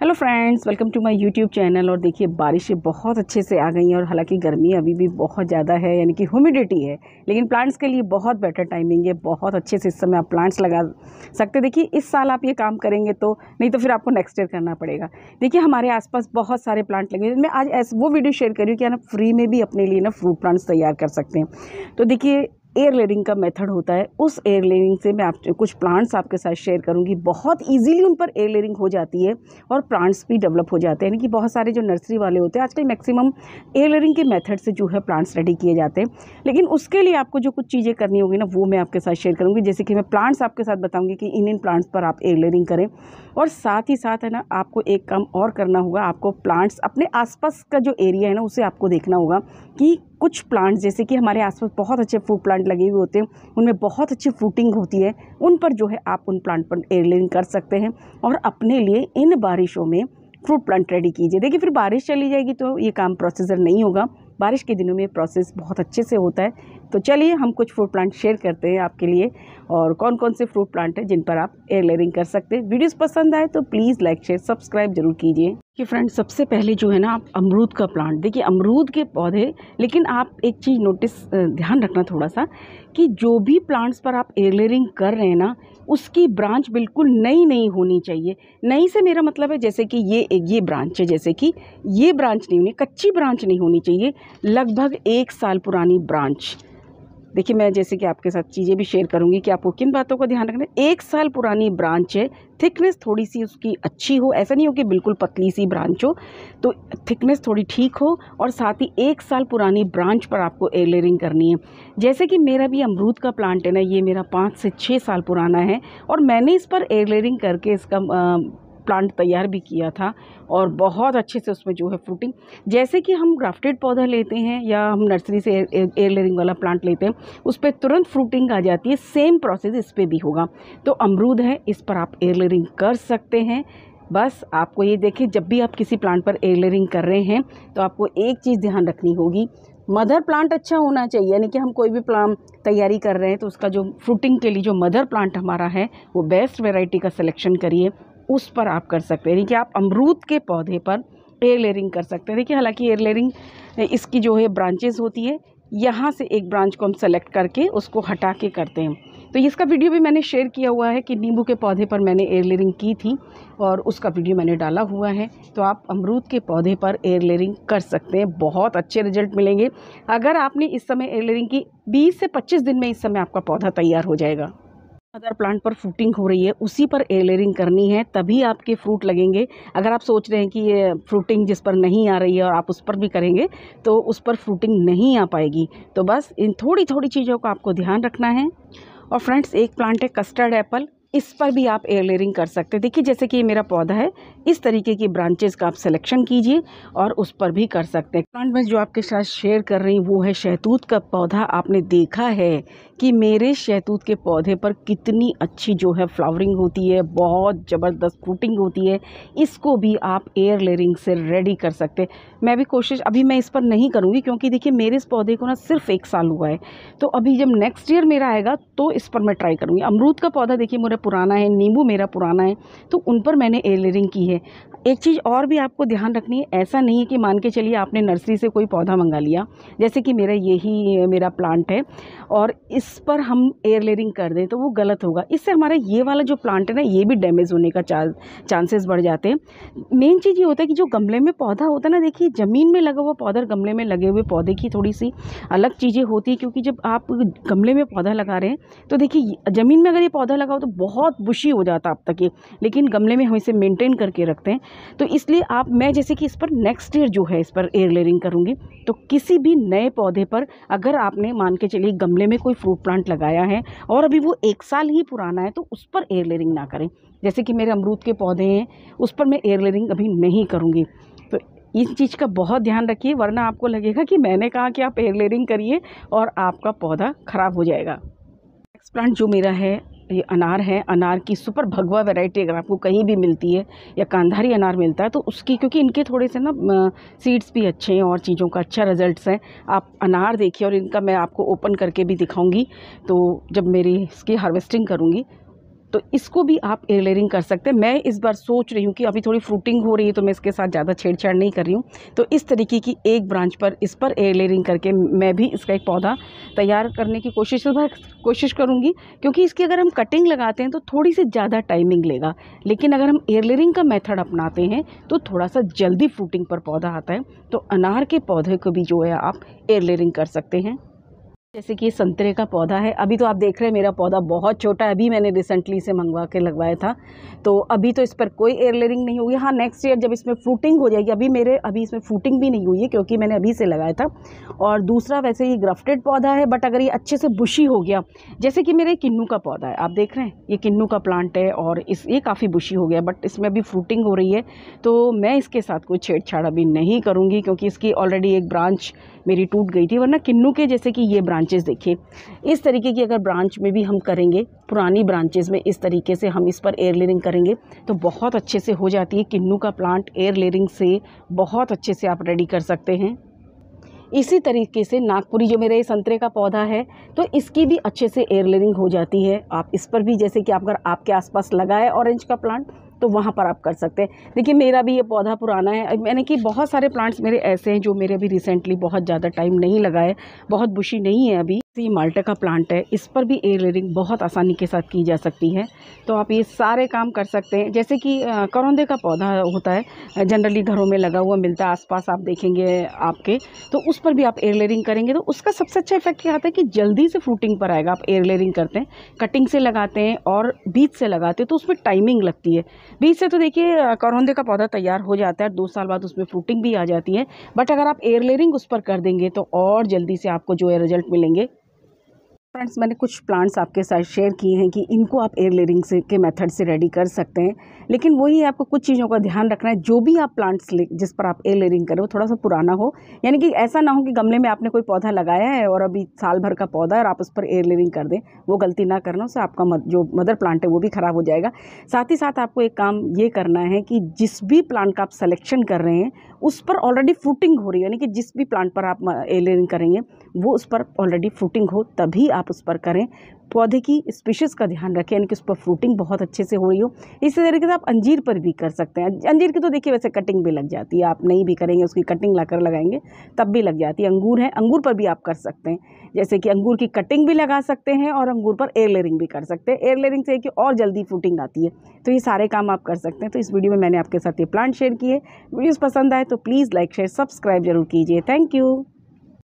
hello friends welcome to my YouTube channel और देखिए बारिशें बहुत अच्छे से आ गई हैं और हालांकि गर्मी अभी भी बहुत ज़्यादा है यानी कि ह्यूमिडिटी है लेकिन प्लांट्स के लिए बहुत बेटर टाइमिंग है बहुत अच्छे से इस समय आप प्लांट्स लगा सकते देखिए इस साल आप ये काम करेंगे तो नहीं तो फिर आपको नेक्स्ट ईयर करना पड़ेगा देखिए हमारे आसपास बहुत सारे प्लांट लगे हुए मैं आज ऐसे वो वीडियो शेयर करी हूँ कि ना फ्री में भी अपने लिए ना फ्रूट प्लांट्स तैयार कर सकते हैं तो देखिए एयर लेयरिंग का मेथड होता है उस एयर लेयरिंग से मैं आप कुछ प्लांट्स आपके साथ शेयर करूंगी बहुत इजीली उन पर एयर लेयरिंग हो जाती है और प्लांट्स भी डेवलप हो जाते हैं यानी कि बहुत सारे जो नर्सरी वाले होते हैं आजकल मैक्सिमम एयर लेयरिंग के मेथड से जो है प्लांट्स रेडी किए जाते हैं लेकिन उसके लिए आपको जो कुछ चीज़ें करनी होगी ना वो मैं आपके साथ शेयर करूँगी जैसे कि मैं प्लांट्स आपके साथ बताऊँगी कि इन इन प्लांट्स पर आप एयर लेयरिंग करें और साथ ही साथ है ना आपको एक काम और करना होगा आपको प्लांट्स अपने आसपास का जो एरिया है ना उसे आपको देखना होगा कि कुछ प्लांट जैसे कि हमारे आसपास बहुत अच्छे फ्रूट प्लांट लगे हुए होते हैं उनमें बहुत अच्छी फ्रूटिंग होती है उन पर जो है आप उन प्लांट पर एयरलिंग कर सकते हैं और अपने लिए इन बारिशों में फ्रूट प्लांट रेडी कीजिए देखिए फिर बारिश चली जाएगी तो ये काम प्रोसेसर नहीं होगा बारिश के दिनों में प्रोसेस बहुत अच्छे से होता है तो चलिए हम कुछ फ्रूट प्लांट शेयर करते हैं आपके लिए और कौन कौन से फ्रूट प्लांट हैं जिन पर आप एयर लेयरिंग कर सकते हैं वीडियोस पसंद आए तो प्लीज़ लाइक शेयर सब्सक्राइब जरूर कीजिए कि फ्रेंड सबसे पहले जो है ना आप अमरूद का प्लांट देखिए अमरूद के पौधे लेकिन आप एक चीज़ नोटिस ध्यान रखना थोड़ा सा कि जो भी प्लांट्स पर आप एयर लेयरिंग कर रहे हैं ना उसकी ब्रांच बिल्कुल नई नई होनी चाहिए नई से मेरा मतलब है जैसे कि ये ये ब्रांच है जैसे कि ये ब्रांच नहीं होनी कच्ची ब्रांच नहीं होनी चाहिए लगभग एक साल पुरानी ब्रांच देखिए मैं जैसे कि आपके साथ चीज़ें भी शेयर करूंगी कि आपको किन बातों का ध्यान रखना है एक साल पुरानी ब्रांच है थिकनेस थोड़ी सी उसकी अच्छी हो ऐसा नहीं हो कि बिल्कुल पतली सी ब्रांच हो तो थिकनेस थोड़ी ठीक हो और साथ ही एक साल पुरानी ब्रांच पर आपको एयरलेयरिंग करनी है जैसे कि मेरा भी अमरूद का प्लांट है ना ये मेरा पाँच से छः साल पुराना है और मैंने इस पर एयरलेयरिंग करके इसका आ, प्लांट तैयार भी किया था और बहुत अच्छे से उसमें जो है फ्रूटिंग जैसे कि हम ग्राफ्टेड पौधा लेते हैं या हम नर्सरी से एयर लेयरिंग वाला प्लांट लेते हैं उस पर तुरंत फ्रूटिंग आ जाती है सेम प्रोसेस इस पर भी होगा तो अमरूद है इस पर आप एयर लेयरिंग कर सकते हैं बस आपको ये देखिए जब भी आप किसी प्लांट पर एयर लेयरिंग कर रहे हैं तो आपको एक चीज़ ध्यान रखनी होगी मदर प्लांट अच्छा होना चाहिए यानी कि हम कोई भी प्लांट तैयारी कर रहे हैं तो उसका जो फ्रूटिंग के लिए जो मदर प्लांट हमारा है वो बेस्ट वेराइटी का सिलेक्शन करिए उस पर आप कर सकते हैं कि आप अमरूद के पौधे पर एयर लेयरिंग कर सकते हैं देखिए हालांकि एयर लेयरिंग इसकी जो है ब्रांचेस होती है यहाँ से एक ब्रांच को हम सेलेक्ट करके उसको हटा के करते हैं तो इसका वीडियो भी मैंने शेयर किया हुआ है कि नींबू के पौधे पर मैंने एयर लेयरिंग की थी और उसका वीडियो मैंने डाला हुआ है तो आप अमरूद के पौधे पर एयर लेयरिंग कर सकते हैं बहुत अच्छे रिजल्ट मिलेंगे अगर आपने इस समय एयर लेयरिंग की 20 से 25 दिन में इस समय आपका पौधा तैयार हो जाएगा अदर प्लांट पर फ्रूटिंग हो रही है उसी पर एयरिंग करनी है तभी आपके फ्रूट लगेंगे अगर आप सोच रहे हैं कि ये फ्रूटिंग जिस पर नहीं आ रही है और आप उस पर भी करेंगे तो उस पर फ्रूटिंग नहीं आ पाएगी तो बस इन थोड़ी थोड़ी चीज़ों का आपको ध्यान रखना है और फ्रेंड्स एक प्लांट है कस्टर्ड एप्पल इस पर भी आप एयर लेयरिंग कर सकते हैं देखिए जैसे कि ये मेरा पौधा है इस तरीके की ब्रांचेस का आप सिलेक्शन कीजिए और उस पर भी कर सकते हैं फ्रंट में जो आपके साथ शेयर कर रही वो है शहतूत का पौधा आपने देखा है कि मेरे शहतूत के पौधे पर कितनी अच्छी जो है फ्लावरिंग होती है बहुत ज़बरदस्त फ्रूटिंग होती है इसको भी आप एयर लेयरिंग से रेडी कर सकते हैं मैं भी कोशिश अभी मैं इस पर नहीं करूँगी क्योंकि देखिए मेरे इस पौधे को ना सिर्फ एक साल हुआ है तो अभी जब नेक्स्ट ईयर मेरा आएगा तो इस पर मैं ट्राई करूँगी अमरूद का पौधा देखिए मुझे मेरा पुराना है नींबू मेरा पुराना है तो उन पर मैंने एयरिंग की है एक चीज़ और भी आपको ध्यान रखनी है ऐसा नहीं है कि मान के चलिए आपने नर्सरी से कोई पौधा मंगा लिया जैसे कि मेरा यही मेरा प्लांट है और इस पर हम एयर लेयरिंग कर दें तो वो गलत होगा इससे हमारा ये वाला जो प्लांट है ना ये भी डैमेज होने का चांसेस बढ़ जाते हैं मेन चीज़ ये होता है कि जो गमले में पौधा होता है ना देखिए ज़मीन में लगा हुआ पौधा गमले में लगे हुए पौधे की थोड़ी सी अलग चीज़ें होती है क्योंकि जब आप गमले में पौधा लगा रहे हैं तो देखिए ज़मीन में अगर ये पौधा लगाओ तो बहुत बुशी हो जाता अब तक ये लेकिन गमले में हम इसे मेंटेन करके रखते हैं तो इसलिए आप मैं जैसे कि इस पर नेक्स्ट ईयर जो है इस पर एयर लेयरिंग करूँगी तो किसी भी नए पौधे पर अगर आपने मान के चलिए गमले में कोई फ्रूट प्लांट लगाया है और अभी वो एक साल ही पुराना है तो उस पर एयर लेयरिंग ना करें जैसे कि मेरे अमरूद के पौधे हैं उस पर मैं एयर लेयरिंग अभी नहीं करूँगी तो इस चीज़ का बहुत ध्यान रखिए वरना आपको लगेगा कि मैंने कहा कि आप एयर लेयरिंग करिए और आपका पौधा ख़राब हो जाएगा नेक्स्ट प्लांट जो मेरा है ये अनार है अनार की सुपर भगवा वैरायटी अगर आपको कहीं भी मिलती है या कांधारी अनार मिलता है तो उसकी क्योंकि इनके थोड़े से ना सीड्स भी अच्छे हैं और चीज़ों का अच्छा रिजल्ट्स हैं आप अनार देखिए और इनका मैं आपको ओपन करके भी दिखाऊंगी तो जब मेरी इसकी हार्वेस्टिंग करूँगी तो इसको भी आप एयरलेयरिंग कर सकते हैं मैं इस बार सोच रही हूँ कि अभी थोड़ी फ्रूटिंग हो रही है तो मैं इसके साथ ज़्यादा छेड़छाड़ नहीं कर रही हूँ तो इस तरीके की एक ब्रांच पर इस पर एयरलेयरिंग करके मैं भी इसका एक पौधा तैयार करने की कोशिश कोशिश करूँगी क्योंकि इसकी अगर हम कटिंग लगाते हैं तो थोड़ी सी ज़्यादा टाइमिंग लेगा लेकिन अगर हम एयरलेयरिंग का मेथड अपनाते हैं तो थोड़ा सा जल्दी फ्रूटिंग पर पौधा आता है तो अनार के पौधे को भी जो है आप एयरलेयरिंग कर सकते हैं जैसे कि संतरे का पौधा है अभी तो आप देख रहे हैं मेरा पौधा बहुत छोटा है अभी मैंने रिसेंटली इसे मंगवा के लगवाया था तो अभी तो इस पर कोई एयर लेयरिंग नहीं होगी हाँ नेक्स्ट ईयर जब इसमें फ्रूटिंग हो जाएगी अभी मेरे अभी इसमें फ्रूटिंग भी नहीं हुई है क्योंकि मैंने अभी से लगाया था और दूसरा वैसे ये ग्राफ्टेड पौधा है बट अगर ये अच्छे से बुशी हो गया जैसे कि मेरे किन्नू का पौधा है आप देख रहे हैं ये किन्नू का प्लांट है और इस ये काफ़ी बुशी हो गया बट इसमें अभी फ्रूटिंग हो रही है तो मैं इसके साथ कोई छेड़छाड़ अभी नहीं करूँगी क्योंकि इसकी ऑलरेडी एक ब्रांच मेरी टूट गई थी वरना किन्नू के जैसे कि ये ब्रांचेस देखिए इस तरीके की अगर ब्रांच में भी हम करेंगे पुरानी ब्रांचेस में इस तरीके से हम इस पर एयर लेयरिंग करेंगे तो बहुत अच्छे से हो जाती है किन्नू का प्लांट एयर लेयरिंग से बहुत अच्छे से आप रेडी कर सकते हैं इसी तरीके से नागपुरी जो मेरे संतरे का पौधा है तो इसकी भी अच्छे से एयर लेयरिंग हो जाती है आप इस पर भी जैसे कि आप अगर आपके आसपास लगा है ऑरेंज का प्लांट तो वहाँ पर आप कर सकते हैं देखिए मेरा भी ये पौधा पुराना है मैंने कि बहुत सारे प्लांट्स मेरे ऐसे हैं जो मेरे अभी रिसेंटली बहुत ज़्यादा टाइम नहीं लगाए बहुत बुशी नहीं है अभी ये माल्टे का प्लांट है इस पर भी एयर लेयरिंग बहुत आसानी के साथ की जा सकती है तो आप ये सारे काम कर सकते हैं जैसे कि करौंदे का पौधा होता है जनरली घरों में लगा हुआ मिलता है आसपास आप देखेंगे आपके तो उस पर भी आप एयर लेयरिंग करेंगे तो उसका सबसे अच्छा इफेक्ट क्या आता है कि जल्दी से फ्रूटिंग पर आएगा आप एयर लेयरिंग करते हैं कटिंग से लगाते हैं और बीज से लगाते हैं तो उसमें टाइमिंग लगती है बीज से तो देखिए करौंदे का पौधा तैयार हो जाता है दो साल बाद उसमें फ्रूटिंग भी आ जाती है बट अगर आप एयर लेयरिंग उस पर कर देंगे तो और जल्दी से आपको जो है रिजल्ट मिलेंगे फ्रेंड्स मैंने कुछ प्लांट्स आपके साथ शेयर किए हैं कि इनको आप एयर लेयरिंग से के मेथड से रेडी कर सकते हैं लेकिन वही आपको कुछ चीज़ों का ध्यान रखना है जो भी आप प्लांट्स जिस पर आप एयर लेयरिंग करें वो थोड़ा सा पुराना हो यानी कि ऐसा ना हो कि गमले में आपने कोई पौधा लगाया है और अभी साल भर का पौधा है और आप उस पर एयर लेयरिंग कर दें वो गलती ना करना उससे आपका मद, जो मदर प्लांट है वो भी ख़राब हो जाएगा साथ ही साथ आपको एक काम ये करना है कि जिस भी प्लांट का आप सलेक्शन कर रहे हैं उस पर ऑलरेडी फ्रूटिंग हो रही है यानी कि जिस भी प्लांट पर आप एयर लेयरिंग करेंगे वो उस पर ऑलरेडी फ्रूटिंग हो तभी आप उस पर करें पौधे की स्पीशीज़ का ध्यान रखें यानी कि उस पर फ्रूटिंग बहुत अच्छे से हो रही हो इसी तरीके से आप अंजीर पर भी कर सकते हैं अंजीर की तो देखिए वैसे कटिंग भी लग जाती है आप नहीं भी करेंगे उसकी कटिंग ला कर लगाएंगे तब भी लग जाती है अंगूर है अंगूर पर भी आप कर सकते हैं जैसे कि अंगूर की कटिंग भी लगा सकते हैं और अंगूर पर एयर लेयरिंग भी कर सकते हैं एयर लेयरिंग से कि और जल्दी फ्रूटिंग आती है तो ये सारे काम आप कर सकते हैं तो इस वीडियो में मैंने आपके साथ ये प्लांट शेयर किए वीडियोज़ पसंद आए तो प्लीज़ लाइक शेयर सब्सक्राइब जरूर कीजिए थैंक यू